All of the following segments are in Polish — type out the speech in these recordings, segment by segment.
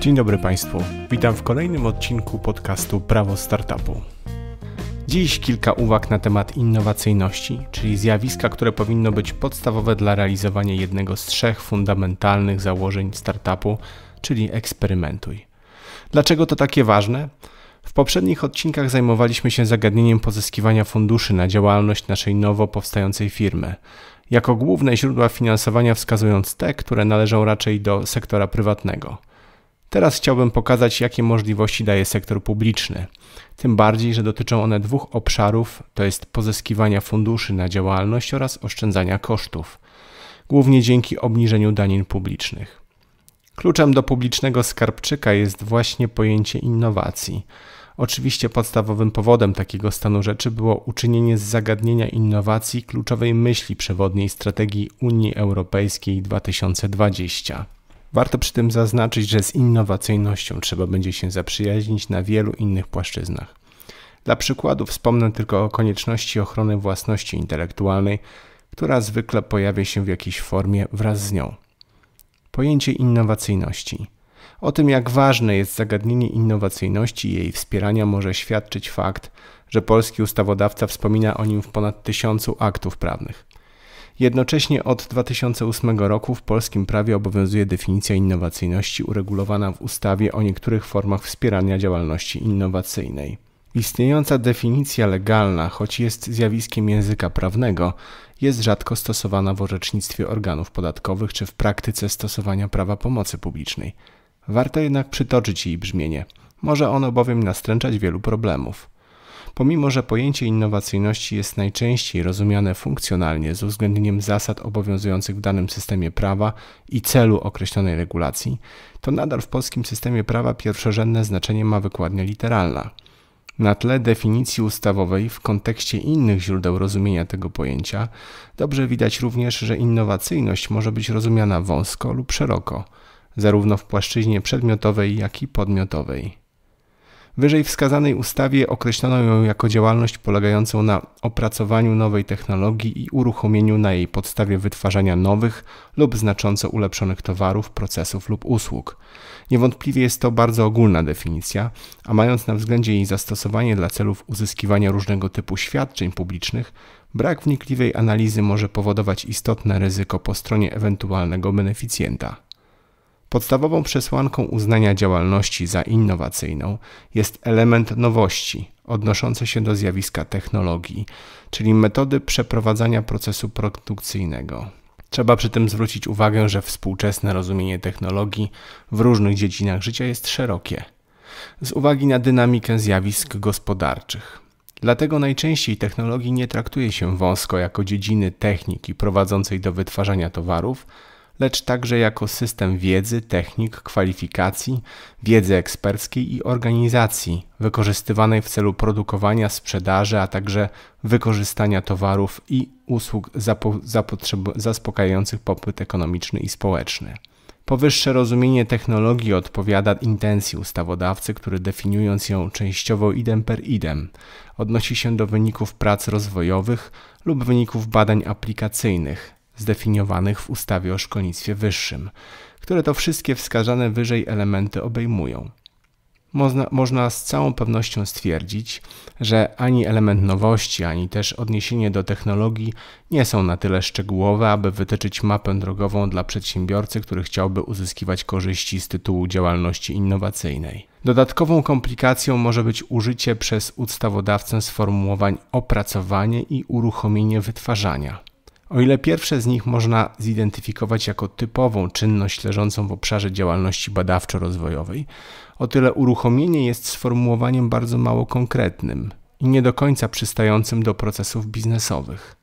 Dzień dobry Państwu. Witam w kolejnym odcinku podcastu Prawo Startupu. Dziś kilka uwag na temat innowacyjności, czyli zjawiska, które powinno być podstawowe dla realizowania jednego z trzech fundamentalnych założeń startupu, czyli eksperymentuj. Dlaczego to takie ważne? W poprzednich odcinkach zajmowaliśmy się zagadnieniem pozyskiwania funduszy na działalność naszej nowo powstającej firmy jako główne źródła finansowania wskazując te, które należą raczej do sektora prywatnego. Teraz chciałbym pokazać, jakie możliwości daje sektor publiczny. Tym bardziej, że dotyczą one dwóch obszarów, to jest pozyskiwania funduszy na działalność oraz oszczędzania kosztów, głównie dzięki obniżeniu danin publicznych. Kluczem do publicznego skarbczyka jest właśnie pojęcie innowacji. Oczywiście podstawowym powodem takiego stanu rzeczy było uczynienie z zagadnienia innowacji kluczowej myśli przewodniej strategii Unii Europejskiej 2020. Warto przy tym zaznaczyć, że z innowacyjnością trzeba będzie się zaprzyjaźnić na wielu innych płaszczyznach. Dla przykładu wspomnę tylko o konieczności ochrony własności intelektualnej, która zwykle pojawia się w jakiejś formie wraz z nią. Pojęcie innowacyjności. O tym, jak ważne jest zagadnienie innowacyjności i jej wspierania, może świadczyć fakt, że polski ustawodawca wspomina o nim w ponad tysiącu aktów prawnych. Jednocześnie od 2008 roku w polskim prawie obowiązuje definicja innowacyjności uregulowana w ustawie o niektórych formach wspierania działalności innowacyjnej. Istniejąca definicja legalna, choć jest zjawiskiem języka prawnego, jest rzadko stosowana w orzecznictwie organów podatkowych czy w praktyce stosowania prawa pomocy publicznej. Warto jednak przytoczyć jej brzmienie. Może ono bowiem nastręczać wielu problemów. Pomimo, że pojęcie innowacyjności jest najczęściej rozumiane funkcjonalnie z uwzględnieniem zasad obowiązujących w danym systemie prawa i celu określonej regulacji, to nadal w polskim systemie prawa pierwszorzędne znaczenie ma wykładnia literalna. Na tle definicji ustawowej w kontekście innych źródeł rozumienia tego pojęcia dobrze widać również, że innowacyjność może być rozumiana wąsko lub szeroko, zarówno w płaszczyźnie przedmiotowej, jak i podmiotowej. Wyżej wskazanej ustawie określono ją jako działalność polegającą na opracowaniu nowej technologii i uruchomieniu na jej podstawie wytwarzania nowych lub znacząco ulepszonych towarów, procesów lub usług. Niewątpliwie jest to bardzo ogólna definicja, a mając na względzie jej zastosowanie dla celów uzyskiwania różnego typu świadczeń publicznych, brak wnikliwej analizy może powodować istotne ryzyko po stronie ewentualnego beneficjenta. Podstawową przesłanką uznania działalności za innowacyjną jest element nowości odnoszący się do zjawiska technologii, czyli metody przeprowadzania procesu produkcyjnego. Trzeba przy tym zwrócić uwagę, że współczesne rozumienie technologii w różnych dziedzinach życia jest szerokie, z uwagi na dynamikę zjawisk gospodarczych. Dlatego najczęściej technologii nie traktuje się wąsko jako dziedziny techniki prowadzącej do wytwarzania towarów, lecz także jako system wiedzy, technik, kwalifikacji, wiedzy eksperckiej i organizacji, wykorzystywanej w celu produkowania, sprzedaży, a także wykorzystania towarów i usług zaspokajających popyt ekonomiczny i społeczny. Powyższe rozumienie technologii odpowiada intencji ustawodawcy, który definiując ją częściowo idem per idem, odnosi się do wyników prac rozwojowych lub wyników badań aplikacyjnych, zdefiniowanych w ustawie o szkolnictwie wyższym, które to wszystkie wskazane wyżej elementy obejmują. Można, można, z całą pewnością stwierdzić, że ani element nowości, ani też odniesienie do technologii nie są na tyle szczegółowe, aby wytyczyć mapę drogową dla przedsiębiorcy, który chciałby uzyskiwać korzyści z tytułu działalności innowacyjnej. Dodatkową komplikacją może być użycie przez ustawodawcę sformułowań opracowanie i uruchomienie wytwarzania. O ile pierwsze z nich można zidentyfikować jako typową czynność leżącą w obszarze działalności badawczo-rozwojowej, o tyle uruchomienie jest sformułowaniem bardzo mało konkretnym i nie do końca przystającym do procesów biznesowych.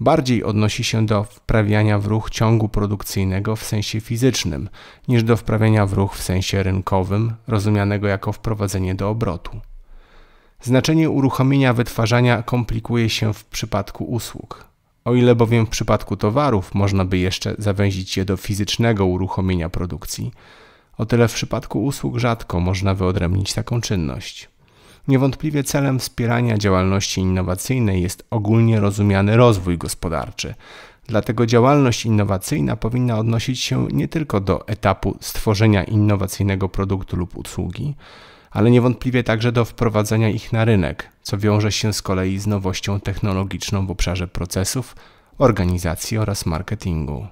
Bardziej odnosi się do wprawiania w ruch ciągu produkcyjnego w sensie fizycznym, niż do wprawiania w ruch w sensie rynkowym, rozumianego jako wprowadzenie do obrotu. Znaczenie uruchomienia wytwarzania komplikuje się w przypadku usług o ile bowiem w przypadku towarów można by jeszcze zawęzić je do fizycznego uruchomienia produkcji, o tyle w przypadku usług rzadko można wyodrębnić taką czynność. Niewątpliwie celem wspierania działalności innowacyjnej jest ogólnie rozumiany rozwój gospodarczy. Dlatego działalność innowacyjna powinna odnosić się nie tylko do etapu stworzenia innowacyjnego produktu lub usługi, ale niewątpliwie także do wprowadzenia ich na rynek, co wiąże się z kolei z nowością technologiczną w obszarze procesów, organizacji oraz marketingu.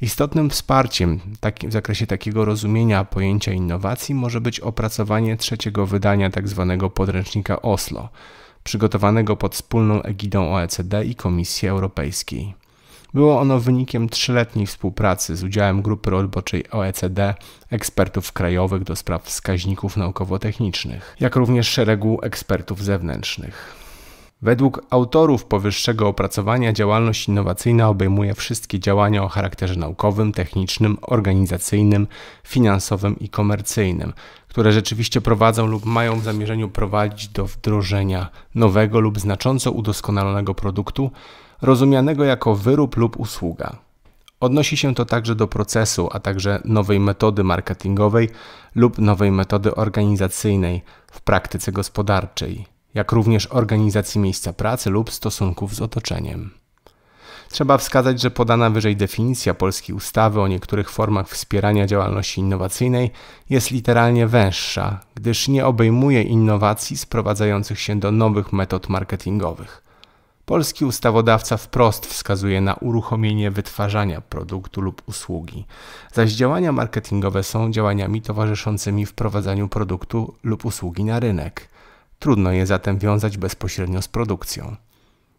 Istotnym wsparciem w zakresie takiego rozumienia pojęcia innowacji może być opracowanie trzeciego wydania tzw. Tak podręcznika Oslo, przygotowanego pod wspólną egidą OECD i Komisji Europejskiej. Było ono wynikiem trzyletniej współpracy z udziałem grupy roboczej OECD, ekspertów krajowych do spraw wskaźników naukowo-technicznych, jak również szeregu ekspertów zewnętrznych. Według autorów powyższego opracowania działalność innowacyjna obejmuje wszystkie działania o charakterze naukowym, technicznym, organizacyjnym, finansowym i komercyjnym, które rzeczywiście prowadzą lub mają w zamierzeniu prowadzić do wdrożenia nowego lub znacząco udoskonalonego produktu rozumianego jako wyrób lub usługa. Odnosi się to także do procesu, a także nowej metody marketingowej lub nowej metody organizacyjnej w praktyce gospodarczej, jak również organizacji miejsca pracy lub stosunków z otoczeniem. Trzeba wskazać, że podana wyżej definicja polskiej ustawy o niektórych formach wspierania działalności innowacyjnej jest literalnie węższa, gdyż nie obejmuje innowacji sprowadzających się do nowych metod marketingowych. Polski ustawodawca wprost wskazuje na uruchomienie wytwarzania produktu lub usługi, zaś działania marketingowe są działaniami towarzyszącymi wprowadzaniu produktu lub usługi na rynek. Trudno je zatem wiązać bezpośrednio z produkcją.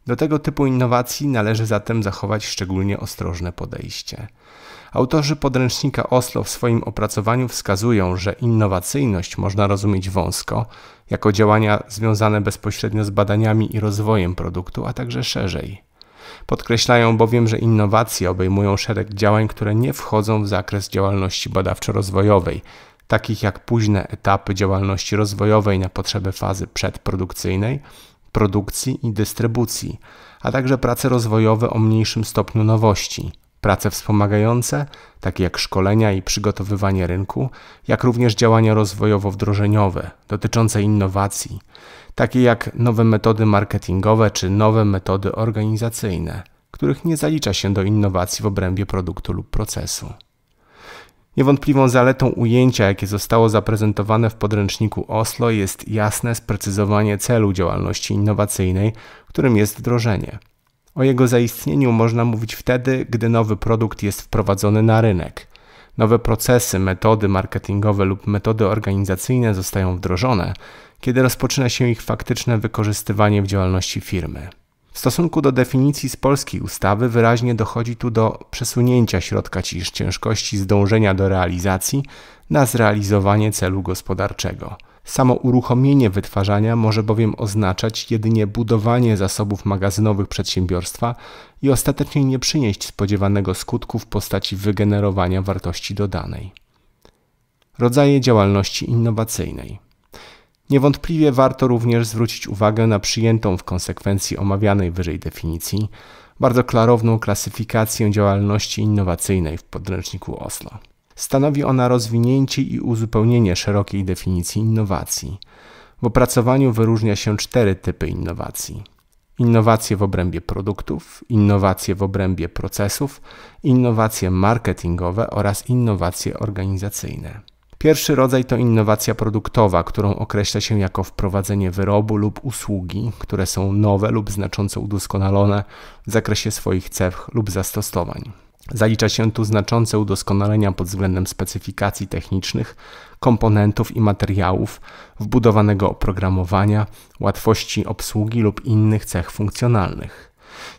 Do tego typu innowacji należy zatem zachować szczególnie ostrożne podejście. Autorzy podręcznika Oslo w swoim opracowaniu wskazują, że innowacyjność można rozumieć wąsko, jako działania związane bezpośrednio z badaniami i rozwojem produktu, a także szerzej. Podkreślają bowiem, że innowacje obejmują szereg działań, które nie wchodzą w zakres działalności badawczo-rozwojowej, takich jak późne etapy działalności rozwojowej na potrzeby fazy przedprodukcyjnej, produkcji i dystrybucji, a także prace rozwojowe o mniejszym stopniu nowości prace wspomagające, takie jak szkolenia i przygotowywanie rynku, jak również działania rozwojowo-wdrożeniowe dotyczące innowacji, takie jak nowe metody marketingowe czy nowe metody organizacyjne, których nie zalicza się do innowacji w obrębie produktu lub procesu. Niewątpliwą zaletą ujęcia, jakie zostało zaprezentowane w podręczniku Oslo, jest jasne sprecyzowanie celu działalności innowacyjnej, którym jest wdrożenie. O jego zaistnieniu można mówić wtedy, gdy nowy produkt jest wprowadzony na rynek. Nowe procesy, metody marketingowe lub metody organizacyjne zostają wdrożone, kiedy rozpoczyna się ich faktyczne wykorzystywanie w działalności firmy. W stosunku do definicji z polskiej ustawy wyraźnie dochodzi tu do przesunięcia środka ciężkości zdążenia do realizacji na zrealizowanie celu gospodarczego. Samo uruchomienie wytwarzania może bowiem oznaczać jedynie budowanie zasobów magazynowych przedsiębiorstwa i ostatecznie nie przynieść spodziewanego skutku w postaci wygenerowania wartości dodanej. Rodzaje działalności innowacyjnej. Niewątpliwie warto również zwrócić uwagę na przyjętą w konsekwencji omawianej wyżej definicji, bardzo klarowną klasyfikację działalności innowacyjnej w podręczniku Oslo. Stanowi ona rozwinięcie i uzupełnienie szerokiej definicji innowacji. W opracowaniu wyróżnia się cztery typy innowacji: innowacje w obrębie produktów, innowacje w obrębie procesów, innowacje marketingowe oraz innowacje organizacyjne. Pierwszy rodzaj to innowacja produktowa, którą określa się jako wprowadzenie wyrobu lub usługi, które są nowe lub znacząco udoskonalone w zakresie swoich cech lub zastosowań. Zalicza się tu znaczące udoskonalenia pod względem specyfikacji technicznych, komponentów i materiałów, wbudowanego oprogramowania, łatwości obsługi lub innych cech funkcjonalnych.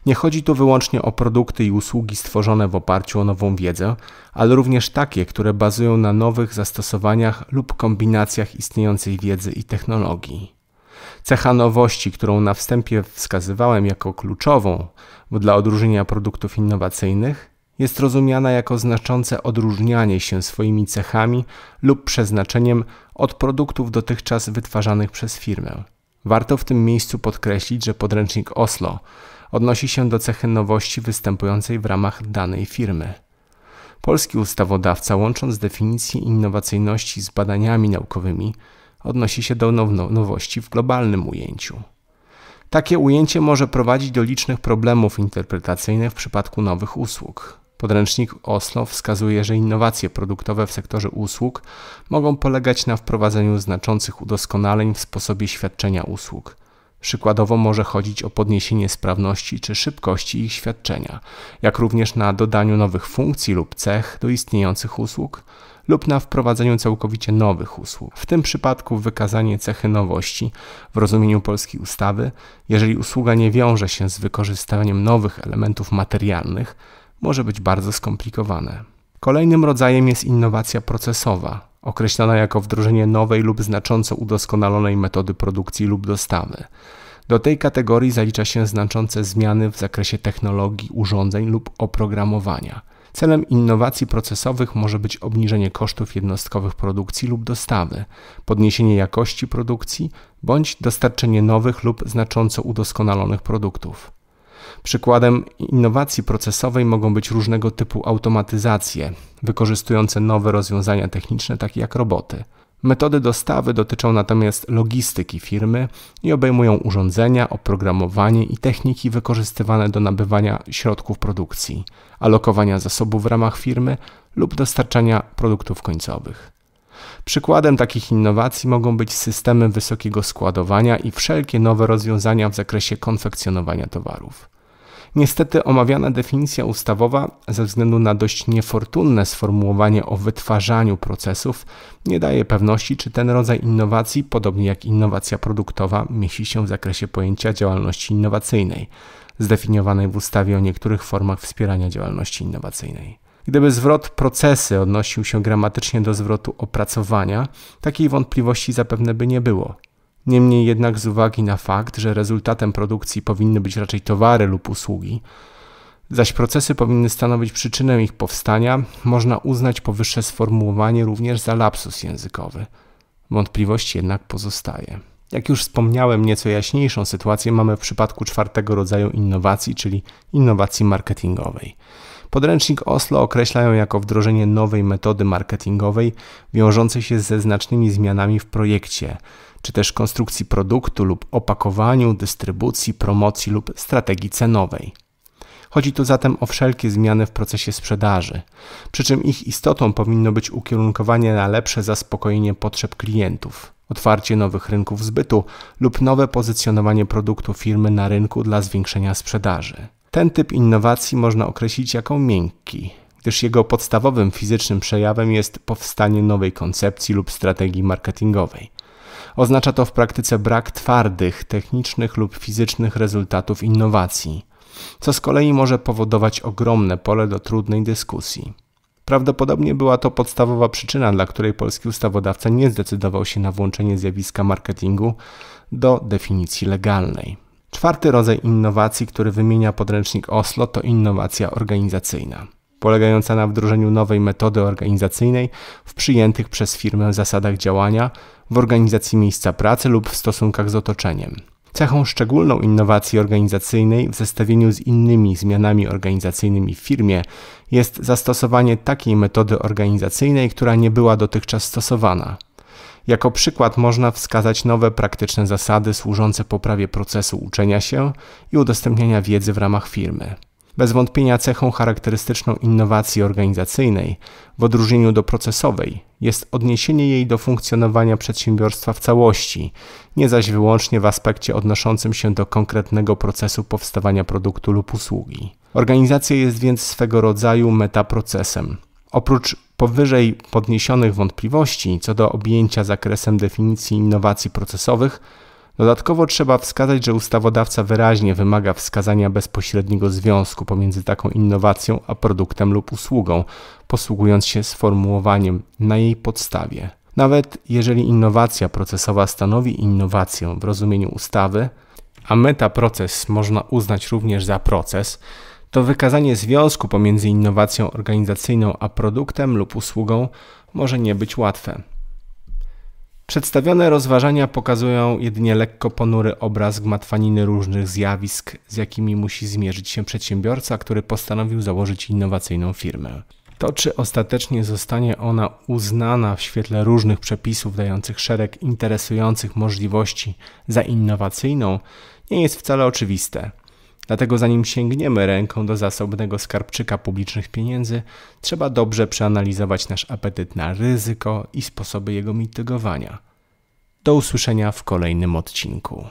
Nie chodzi tu wyłącznie o produkty i usługi stworzone w oparciu o nową wiedzę, ale również takie, które bazują na nowych zastosowaniach lub kombinacjach istniejącej wiedzy i technologii. Cecha nowości, którą na wstępie wskazywałem jako kluczową dla odróżnienia produktów innowacyjnych, jest rozumiana jako znaczące odróżnianie się swoimi cechami lub przeznaczeniem od produktów dotychczas wytwarzanych przez firmę. Warto w tym miejscu podkreślić, że podręcznik Oslo odnosi się do cechy nowości występującej w ramach danej firmy. Polski ustawodawca, łącząc definicję innowacyjności z badaniami naukowymi, odnosi się do nowości w globalnym ujęciu. Takie ujęcie może prowadzić do licznych problemów interpretacyjnych w przypadku nowych usług. Podręcznik Oslo wskazuje, że innowacje produktowe w sektorze usług mogą polegać na wprowadzeniu znaczących udoskonaleń w sposobie świadczenia usług. Przykładowo może chodzić o podniesienie sprawności czy szybkości ich świadczenia, jak również na dodaniu nowych funkcji lub cech do istniejących usług lub na wprowadzeniu całkowicie nowych usług. W tym przypadku wykazanie cechy nowości w rozumieniu polskiej ustawy, jeżeli usługa nie wiąże się z wykorzystaniem nowych elementów materialnych, może być bardzo skomplikowane. Kolejnym rodzajem jest innowacja procesowa, określana jako wdrożenie nowej lub znacząco udoskonalonej metody produkcji lub dostawy. Do tej kategorii zalicza się znaczące zmiany w zakresie technologii, urządzeń lub oprogramowania. Celem innowacji procesowych może być obniżenie kosztów jednostkowych produkcji lub dostawy, podniesienie jakości produkcji bądź dostarczenie nowych lub znacząco udoskonalonych produktów. Przykładem innowacji procesowej mogą być różnego typu automatyzacje, wykorzystujące nowe rozwiązania techniczne, takie jak roboty. Metody dostawy dotyczą natomiast logistyki firmy i obejmują urządzenia, oprogramowanie i techniki wykorzystywane do nabywania środków produkcji, alokowania zasobów w ramach firmy lub dostarczania produktów końcowych. Przykładem takich innowacji mogą być systemy wysokiego składowania i wszelkie nowe rozwiązania w zakresie konfekcjonowania towarów. Niestety omawiana definicja ustawowa, ze względu na dość niefortunne sformułowanie o wytwarzaniu procesów, nie daje pewności, czy ten rodzaj innowacji, podobnie jak innowacja produktowa, mieści się w zakresie pojęcia działalności innowacyjnej, zdefiniowanej w ustawie o niektórych formach wspierania działalności innowacyjnej. Gdyby zwrot procesy odnosił się gramatycznie do zwrotu opracowania, takiej wątpliwości zapewne by nie było. Niemniej jednak z uwagi na fakt, że rezultatem produkcji powinny być raczej towary lub usługi, zaś procesy powinny stanowić przyczynę ich powstania, można uznać powyższe sformułowanie również za lapsus językowy. Wątpliwość jednak pozostaje. Jak już wspomniałem, nieco jaśniejszą sytuację mamy w przypadku czwartego rodzaju innowacji, czyli innowacji marketingowej. Podręcznik Oslo określają jako wdrożenie nowej metody marketingowej wiążącej się ze znacznymi zmianami w projekcie, czy też konstrukcji produktu lub opakowaniu, dystrybucji, promocji lub strategii cenowej. Chodzi tu zatem o wszelkie zmiany w procesie sprzedaży, przy czym ich istotą powinno być ukierunkowanie na lepsze zaspokojenie potrzeb klientów, otwarcie nowych rynków zbytu lub nowe pozycjonowanie produktu firmy na rynku dla zwiększenia sprzedaży. Ten typ innowacji można określić jako miękki, gdyż jego podstawowym fizycznym przejawem jest powstanie nowej koncepcji lub strategii marketingowej. Oznacza to w praktyce brak twardych, technicznych lub fizycznych rezultatów innowacji, co z kolei może powodować ogromne pole do trudnej dyskusji. Prawdopodobnie była to podstawowa przyczyna, dla której polski ustawodawca nie zdecydował się na włączenie zjawiska marketingu do definicji legalnej. Czwarty rodzaj innowacji, który wymienia podręcznik Oslo, to innowacja organizacyjna polegająca na wdrożeniu nowej metody organizacyjnej w przyjętych przez firmę zasadach działania w organizacji miejsca pracy lub w stosunkach z otoczeniem. Cechą szczególną innowacji organizacyjnej w zestawieniu z innymi zmianami organizacyjnymi w firmie jest zastosowanie takiej metody organizacyjnej, która nie była dotychczas stosowana. Jako przykład można wskazać nowe praktyczne zasady służące poprawie procesu uczenia się i udostępniania wiedzy w ramach firmy bez wątpienia cechą charakterystyczną innowacji organizacyjnej, w odróżnieniu do procesowej, jest odniesienie jej do funkcjonowania przedsiębiorstwa w całości, nie zaś wyłącznie w aspekcie odnoszącym się do konkretnego procesu powstawania produktu lub usługi. Organizacja jest więc swego rodzaju metaprocesem. Oprócz powyżej podniesionych wątpliwości co do objęcia zakresem definicji innowacji procesowych, Dodatkowo trzeba wskazać, że ustawodawca wyraźnie wymaga wskazania bezpośredniego związku pomiędzy taką innowacją a produktem lub usługą, posługując się sformułowaniem na jej podstawie. Nawet jeżeli innowacja procesowa stanowi innowację w rozumieniu ustawy, a metaproces można uznać również za proces, to wykazanie związku pomiędzy innowacją organizacyjną a produktem lub usługą może nie być łatwe. Przedstawione rozważania pokazują jedynie lekko ponury obraz gmatwaniny różnych zjawisk, z jakimi musi zmierzyć się przedsiębiorca, który postanowił założyć innowacyjną firmę. To, czy ostatecznie zostanie ona uznana w świetle różnych przepisów dających szereg interesujących możliwości za innowacyjną, nie jest wcale oczywiste. Dlatego zanim sięgniemy ręką do zasobnego skarbczyka publicznych pieniędzy, trzeba dobrze przeanalizować nasz apetyt na ryzyko i sposoby jego mitygowania. Do usłyszenia w kolejnym odcinku.